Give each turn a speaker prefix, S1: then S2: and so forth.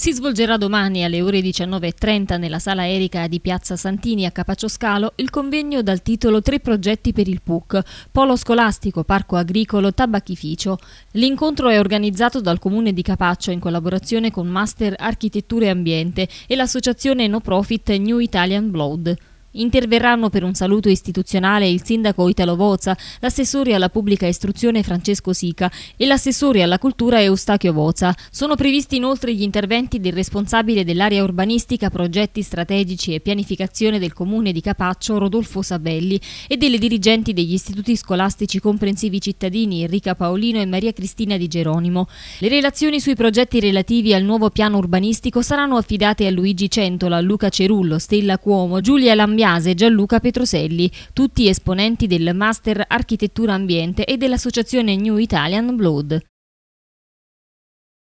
S1: si svolgerà domani alle ore 19.30 nella sala Erika di Piazza Santini a Capaccioscalo il convegno dal titolo Tre progetti per il PUC, Polo Scolastico, Parco Agricolo, Tabacchificio. L'incontro è organizzato dal Comune di Capaccio in collaborazione con Master Architettura e Ambiente e l'associazione no profit New Italian Blood. Interverranno per un saluto istituzionale il sindaco Italo Vozza, l'assessore alla pubblica istruzione Francesco Sica e l'assessore alla cultura Eustachio Vozza. Sono previsti inoltre gli interventi del responsabile dell'area urbanistica, progetti strategici e pianificazione del comune di Capaccio Rodolfo Sabelli e delle dirigenti degli istituti scolastici comprensivi cittadini Enrica Paolino e Maria Cristina Di Geronimo. Le relazioni sui progetti relativi al nuovo piano urbanistico saranno affidate a Luigi Centola, Luca Cerullo, Stella Cuomo, Giulia Lambiano Biase e Gianluca Petroselli, tutti esponenti del Master Architettura Ambiente e dell'associazione New Italian Blood.